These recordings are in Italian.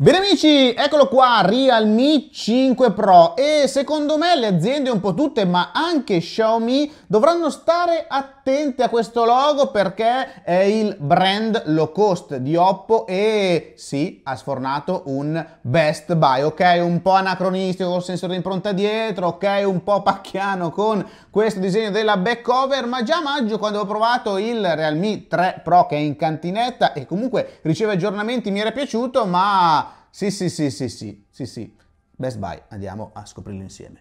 Bene amici, eccolo qua, Realme 5 Pro e secondo me le aziende un po' tutte, ma anche Xiaomi, dovranno stare attenti attenti a questo logo perché è il brand low cost di Oppo e sì, ha sfornato un Best Buy, ok? Un po' anacronistico con il sensore di impronta dietro, ok? Un po' pacchiano con questo disegno della back cover, ma già a maggio quando ho provato il Realme 3 Pro che è in cantinetta e comunque riceve aggiornamenti mi era piaciuto, ma sì, sì, sì, sì, sì, sì, sì. Best Buy, andiamo a scoprirlo insieme.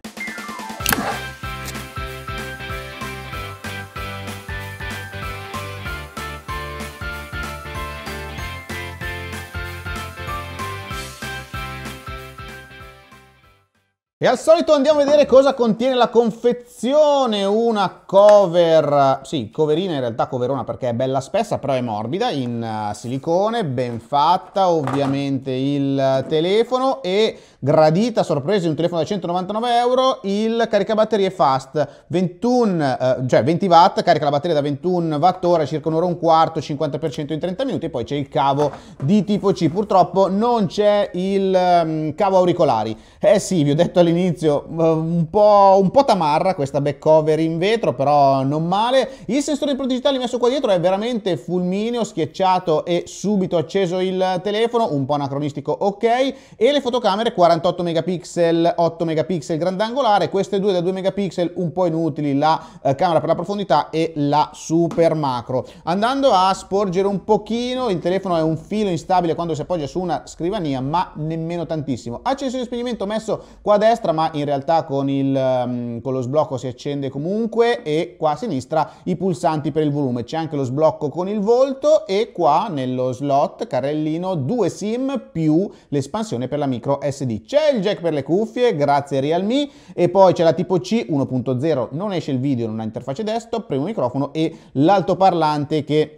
E al solito andiamo a vedere cosa contiene la confezione, una cover, sì, coverina in realtà coverona perché è bella spessa, però è morbida, in eh, silicone, ben fatta, ovviamente il telefono e gradita, sorpresa, un telefono da 199 euro, il caricabatterie fast, 21, eh, cioè 20 watt, carica la batteria da 21 watt ora, circa un'ora e un quarto, 50% in 30 minuti e poi c'è il cavo di tipo C, purtroppo non c'è il um, cavo auricolari. Eh sì, vi ho detto all'inizio, eh, un po', un po', tamarra questa back cover in vetro, però non male. Il sensore di digitale messo qua dietro è veramente fulmineo, schiacciato e subito acceso il telefono, un po' anacronistico, ok. E le fotocamere 48 megapixel, 8 megapixel grandangolare, queste due da 2 megapixel un po' inutili, la eh, camera per la profondità e la super macro. Andando a sporgere un pochino, il telefono è un filo instabile quando si appoggia su una scrivania, ma nemmeno tantissimo. Accesso di spegnimento messo qua a destra destra ma in realtà con, il, ehm, con lo sblocco si accende comunque e qua a sinistra i pulsanti per il volume. C'è anche lo sblocco con il volto e qua nello slot carrellino due SIM più l'espansione per la micro SD. C'è il jack per le cuffie grazie Realme e poi c'è la tipo C 1.0, non esce il video, non ha interfaccia desktop, primo microfono e l'altoparlante che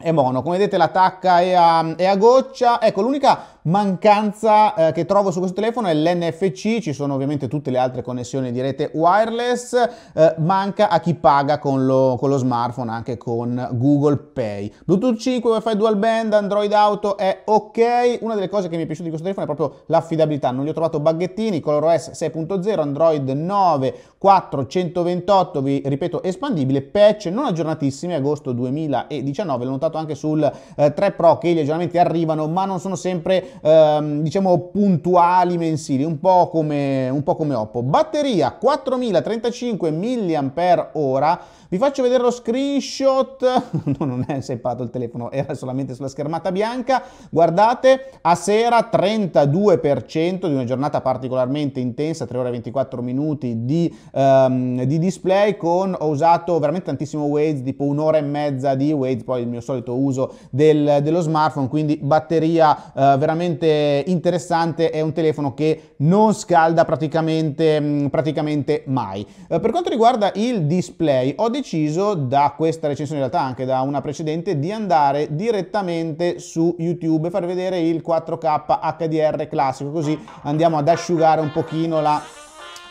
è mono. Come vedete l'attacca è è a goccia. Ecco, l'unica mancanza eh, che trovo su questo telefono è l'NFC, ci sono ovviamente tutte le altre connessioni di rete wireless, eh, manca a chi paga con lo, con lo, smartphone, anche con Google Pay. Bluetooth 5, Wi-Fi dual band, Android Auto è ok, una delle cose che mi è piaciuta di questo telefono è proprio l'affidabilità, non gli ho trovato baghettini, ColorOS 6.0, Android 9, 4, 128, vi ripeto, espandibile, patch non aggiornatissimi, agosto 2019, l'ho notato anche sul eh, 3 Pro che gli aggiornamenti arrivano ma non sono sempre ehm, diciamo puntuali mensili, un po, come, un po' come Oppo. Batteria 4035 mAh, vi faccio vedere lo screenshot, no, non è seppato il telefono, era solamente sulla schermata bianca, guardate, a sera 32% di una giornata particolarmente intensa, 3 ore e 24 minuti di, um, di display con, ho usato veramente tantissimo Waze, tipo un'ora e mezza di Waze, poi il mio solito uso del, dello smartphone, quindi batteria uh, veramente veramente interessante, è un telefono che non scalda praticamente, mm, praticamente mai. Eh, per quanto riguarda il display, ho deciso da questa recensione, in realtà anche da una precedente, di andare direttamente su YouTube e far vedere il 4K HDR classico, così andiamo ad asciugare un pochino la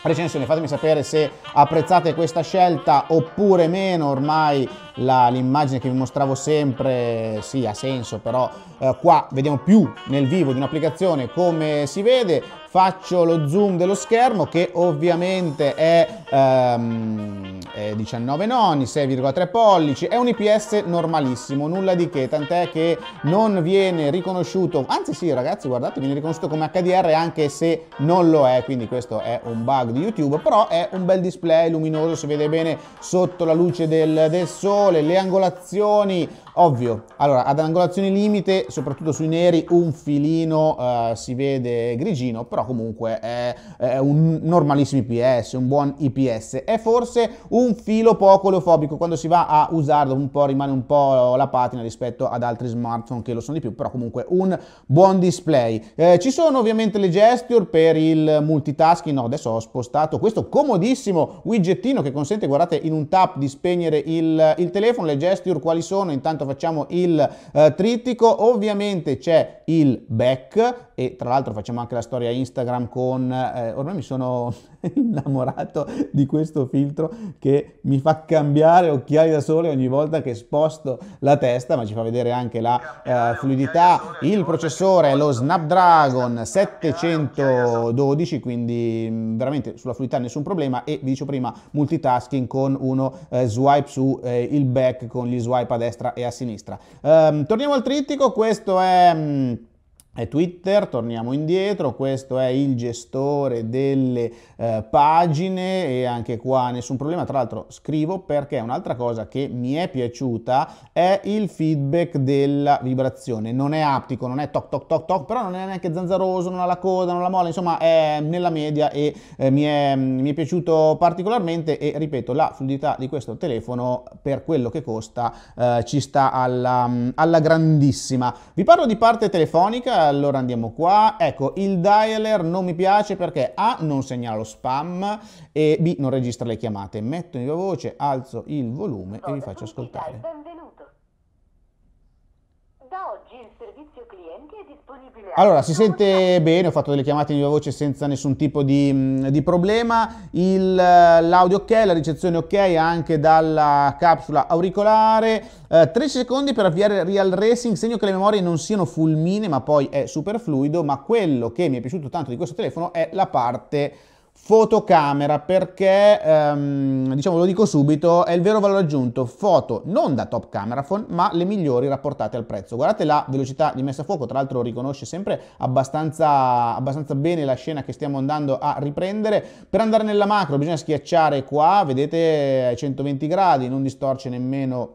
recensione, fatemi sapere se apprezzate questa scelta oppure meno, ormai l'immagine che vi mostravo sempre sì ha senso, però eh, qua vediamo più nel vivo di un'applicazione come si vede, faccio lo zoom dello schermo che ovviamente è, ehm, è 19 noni, 6,3 pollici, è un IPS normalissimo, nulla di che, tant'è che non viene riconosciuto, anzi sì ragazzi guardate viene riconosciuto come HDR anche se non lo è, quindi questo è un bug di YouTube, però è un bel display luminoso, si vede bene sotto la luce del, del sole, le angolazioni Ovvio, allora ad angolazioni limite, soprattutto sui neri, un filino eh, si vede grigino, però comunque è, è, un normalissimo IPS, un buon IPS. È forse un filo poco oleofobico, quando si va a usarlo un po' rimane un po' la patina rispetto ad altri smartphone che lo sono di più, però comunque un buon display. Eh, ci sono ovviamente le gesture per il multitasking, no adesso ho spostato questo comodissimo widgettino che consente, guardate, in un tap di spegnere il, il telefono, le gesture quali sono, intanto intanto facciamo il eh, trittico, ovviamente c'è il back e tra l'altro facciamo anche la storia Instagram con, eh, ormai mi sono innamorato di questo filtro che mi fa cambiare occhiali da sole ogni volta che sposto la testa, ma ci fa vedere anche la eh, fluidità, il processore, è lo Snapdragon 712, quindi mm, veramente sulla fluidità nessun problema e vi dicevo prima multitasking con uno eh, swipe su eh, il back con gli swipe a destra e a a sinistra. Um, torniamo al trittico, questo è... Um, è Twitter, torniamo indietro, questo è il gestore delle eh, pagine e anche qua nessun problema, tra l'altro scrivo perché un'altra cosa che mi è piaciuta è il feedback della vibrazione, non è aptico, non è toc toc toc toc, però non è neanche zanzaroso, non ha la coda, non ha la molla, insomma è nella media e eh, mi, è, mi è piaciuto particolarmente e ripeto la fluidità di questo telefono per quello che costa eh, ci sta alla, alla grandissima. Vi parlo di parte telefonica, allora andiamo qua, ecco il dialer non mi piace perché A non segnala lo spam e B non registra le chiamate, metto in viva voce, alzo il volume e vi faccio ascoltare. Da oggi il servizio clienti è disponibile. Allora, si sente bene, ho fatto delle chiamate in viva voce senza nessun tipo di, di problema. Il, l'audio ok, la ricezione ok anche dalla capsula auricolare. Eh, 13 secondi per avviare Real Racing, segno che le memorie non siano fulmine, ma poi è super fluido. Ma quello che mi è piaciuto tanto di questo telefono è la parte Fotocamera perché, ehm, diciamo, lo dico subito, è il vero valore aggiunto. Foto non da top camera phone, ma le migliori rapportate al prezzo. Guardate la velocità di messa a fuoco, tra l'altro riconosce sempre abbastanza, abbastanza bene la scena che stiamo andando a riprendere. Per andare nella macro bisogna schiacciare qua, vedete 120 gradi, non distorce nemmeno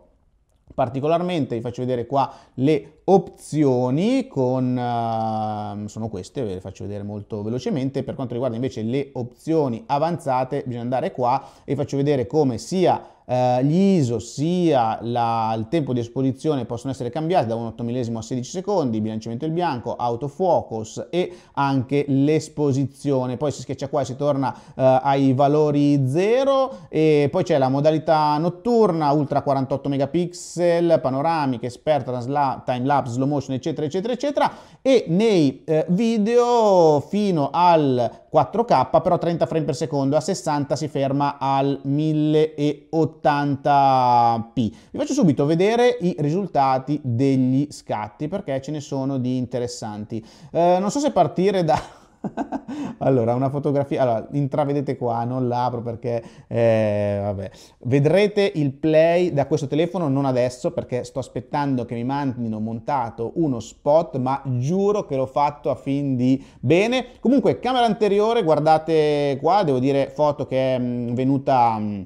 particolarmente, vi faccio vedere qua le opzioni con, ehm, sono queste, ve le faccio vedere molto velocemente, per quanto riguarda invece le opzioni avanzate bisogna andare qua e faccio vedere come sia eh, gli ISO sia la, il tempo di esposizione possono essere cambiati da un 8 millesimo a 16 secondi, bilanciamento del bianco, autofocus e anche l'esposizione. Poi si schiaccia qua e si torna uh, ai valori 0 e poi c'è la modalità notturna, ultra 48 megapixel, panoramica, esperta, timelapse, lap, slow motion, eccetera, eccetera, eccetera, e nei eh, video fino al 4K, però 30 frame per secondo, a 60 si ferma al 1080p. Vi faccio subito vedere i risultati degli scatti, perché ce ne sono di interessanti. Eh, non so se partire da allora, una fotografia, allora, intravedete qua, non l'apro perché, eh, vabbè. Vedrete il play da questo telefono, non adesso, perché sto aspettando che mi mandino montato uno spot, ma giuro che l'ho fatto a fin di bene. Comunque, camera anteriore, guardate qua, devo dire, foto che è mh, mm, venuta... Mh, mm,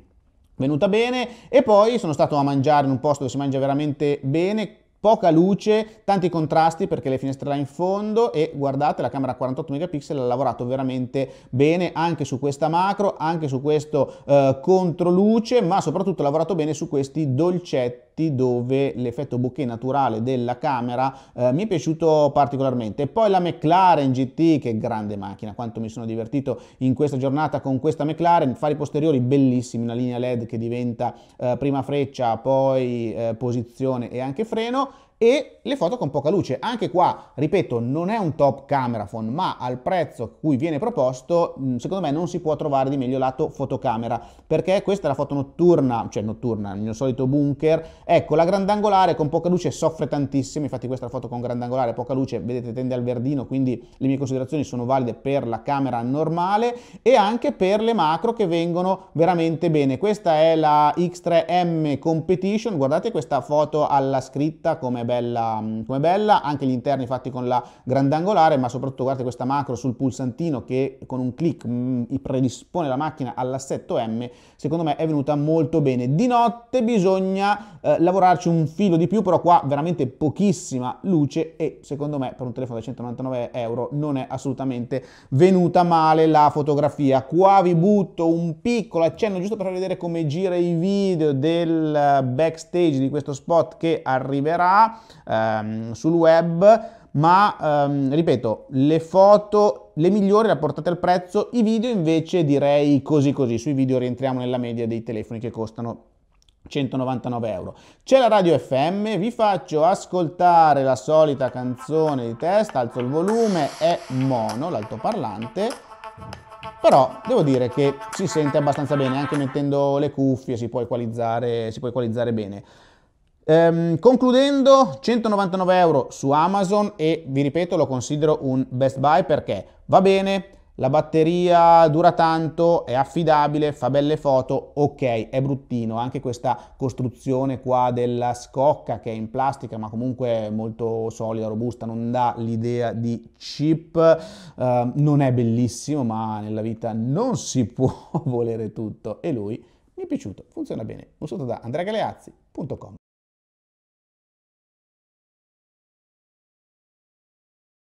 venuta bene e poi sono stato a mangiare in un posto dove si mangia veramente bene poca luce, tanti contrasti perché le finestre là in fondo e guardate la camera 48 megapixel ha lavorato veramente bene anche su questa macro, anche su questo eh, controluce, ma soprattutto ha lavorato bene su questi dolcetti effetti dove l'effetto bouquet naturale della camera eh, mi è piaciuto particolarmente. poi la McLaren GT, che grande macchina, quanto mi sono divertito in questa giornata con questa McLaren, fari posteriori bellissimi, una linea LED che diventa eh, prima freccia, poi eh, posizione e anche freno e le foto con poca luce. Anche qua, ripeto, non è un top camera phone, ma al prezzo a cui viene proposto, mm, secondo me non si può trovare di meglio lato fotocamera, perché questa è la foto notturna, cioè notturna, il mio solito bunker. Ecco, la grandangolare con poca luce soffre tantissimo, infatti questa è la foto con grandangolare, poca luce, vedete, tende al verdino, quindi le mie considerazioni sono valide per la camera normale e anche per le macro che vengono veramente bene. Questa è la X3M Competition, guardate questa foto alla scritta come è bella, mm, com'è bella, anche gli interni fatti con la grandangolare, ma soprattutto guardate questa macro sul pulsantino che con un clic mm, predispone la macchina all'assetto M, secondo me è venuta molto bene. Di notte bisogna eh, lavorarci un filo di più, però qua veramente pochissima luce e secondo me per un telefono da 199 euro non è assolutamente venuta male la fotografia. Qua vi butto un piccolo accenno giusto per vedere come gira i video del eh, backstage di questo spot che arriverà ehm, sul web, ma ehm, ripeto, le foto, le migliori rapportate al prezzo, i video invece direi così così, sui video rientriamo nella media dei telefoni che costano 199 euro. C'è la radio FM, vi faccio ascoltare la solita canzone di testa, alzo il volume, è mono l'altoparlante, però devo dire che si sente abbastanza bene, anche mettendo le cuffie si può equalizzare, si può equalizzare bene. Ehm, concludendo, 199 euro su Amazon e vi ripeto lo considero un best buy perché va bene, la batteria dura tanto, è affidabile, fa belle foto, ok, è bruttino, anche questa costruzione qua della scocca che è in plastica ma comunque molto solida, robusta, non dà l'idea di chip, uh, non è bellissimo ma nella vita non si può volere tutto e lui mi è piaciuto, funziona bene. Un saluto da andreagaleazzi.com